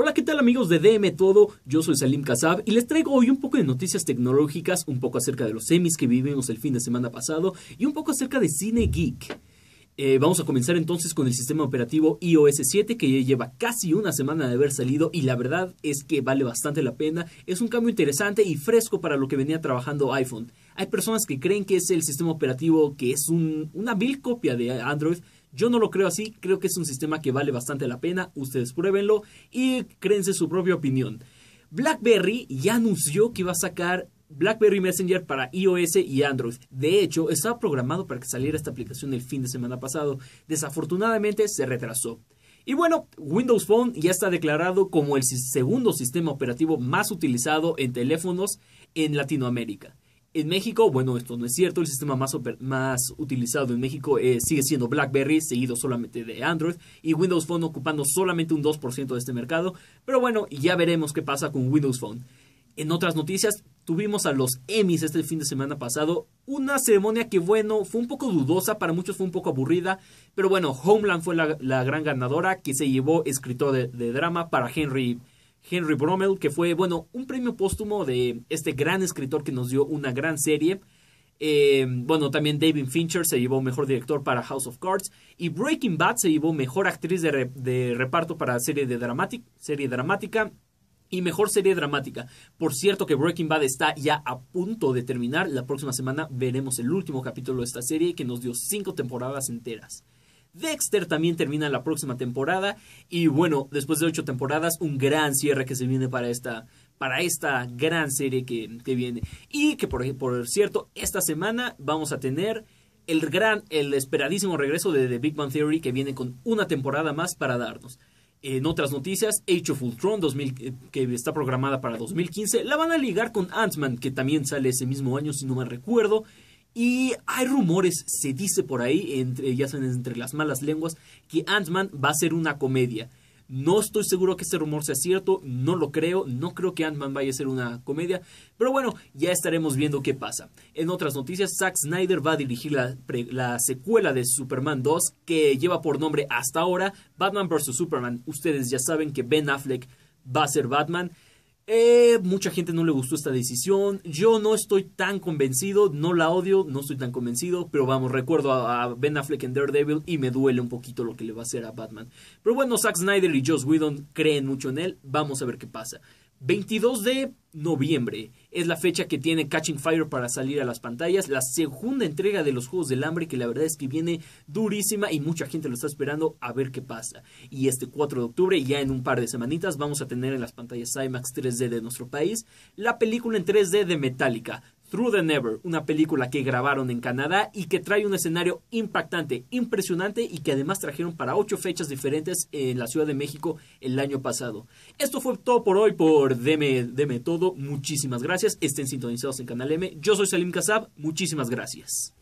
Hola, ¿qué tal amigos de DM Todo? Yo soy Salim Kazab y les traigo hoy un poco de noticias tecnológicas, un poco acerca de los semis que vivimos el fin de semana pasado y un poco acerca de Cine Geek. Eh, vamos a comenzar entonces con el sistema operativo iOS 7 que ya lleva casi una semana de haber salido y la verdad es que vale bastante la pena. Es un cambio interesante y fresco para lo que venía trabajando iPhone. Hay personas que creen que es el sistema operativo que es una vil copia de Android, yo no lo creo así, creo que es un sistema que vale bastante la pena, ustedes pruébenlo y créense su propia opinión. BlackBerry ya anunció que iba a sacar BlackBerry Messenger para iOS y Android. De hecho, estaba programado para que saliera esta aplicación el fin de semana pasado. Desafortunadamente se retrasó. Y bueno, Windows Phone ya está declarado como el segundo sistema operativo más utilizado en teléfonos en Latinoamérica. En México, bueno, esto no es cierto, el sistema más, más utilizado en México eh, sigue siendo BlackBerry, seguido solamente de Android, y Windows Phone ocupando solamente un 2% de este mercado, pero bueno, ya veremos qué pasa con Windows Phone. En otras noticias, tuvimos a los Emmys este fin de semana pasado, una ceremonia que bueno, fue un poco dudosa, para muchos fue un poco aburrida, pero bueno, Homeland fue la, gran ganadora que se llevó escritor de, de drama para Henry Henry Brommel, que fue, bueno, un premio póstumo de este gran escritor que nos dio una gran serie. Eh, bueno, también David Fincher se llevó mejor director para House of Cards. Y Breaking Bad se llevó mejor actriz de, reparto para serie, de serie dramática. Y mejor serie dramática. Por cierto que Breaking Bad está ya a punto de terminar. La próxima semana veremos el último capítulo de esta serie que nos dio cinco temporadas enteras. Dexter también termina la próxima temporada. Y bueno, después de ocho temporadas, un gran cierre que se viene para esta, para esta gran serie que, que viene. Y que por, cierto, esta semana vamos a tener el gran, el esperadísimo regreso de The Big Bang Theory que viene con una temporada más para darnos. En otras noticias, Age of Ultron 2000, eh, que está programada para 2015, la van a ligar con Ant-Man, que también sale ese mismo año, si no me recuerdo. Y hay rumores, se dice por ahí, entre, ya saben, entre las malas lenguas, que Ant-Man va a ser una comedia. No estoy seguro que ese rumor sea cierto, no lo creo, no creo que Ant-Man vaya a ser una comedia, pero bueno, ya estaremos viendo qué pasa. En otras noticias, Zack Snyder va a dirigir la, la secuela de Superman 2 que lleva por nombre hasta ahora Batman vs. Superman. Ustedes ya saben que Ben Affleck va a ser Batman. Eh, mucha gente no le gustó esta decisión. Yo no estoy tan convencido, no la odio, no estoy tan convencido. Pero vamos, recuerdo a, Ben Affleck en Daredevil y me duele un poquito lo que le va a hacer a Batman. Pero bueno, Zack Snyder y Joss Whedon creen mucho en él. Vamos a ver qué pasa. 22 de noviembre es la fecha que tiene Catching Fire para salir a las pantallas, la segunda entrega de los Juegos del Hambre que la verdad es que viene durísima y mucha gente lo está esperando a ver qué pasa. Y este 4 de octubre, ya en un par de semanitas, vamos a tener en las pantallas IMAX 3D de nuestro país la película en 3D de Metallica, Through the Never, una película que grabaron en Canadá y que trae un escenario impactante, impresionante y que además trajeron para ocho fechas diferentes en la Ciudad de México el año pasado. Esto fue todo por hoy por Deme, Deme Todo. Muchísimas gracias. Estén sintonizados en Canal M. Yo soy Salim Kazab, Muchísimas gracias.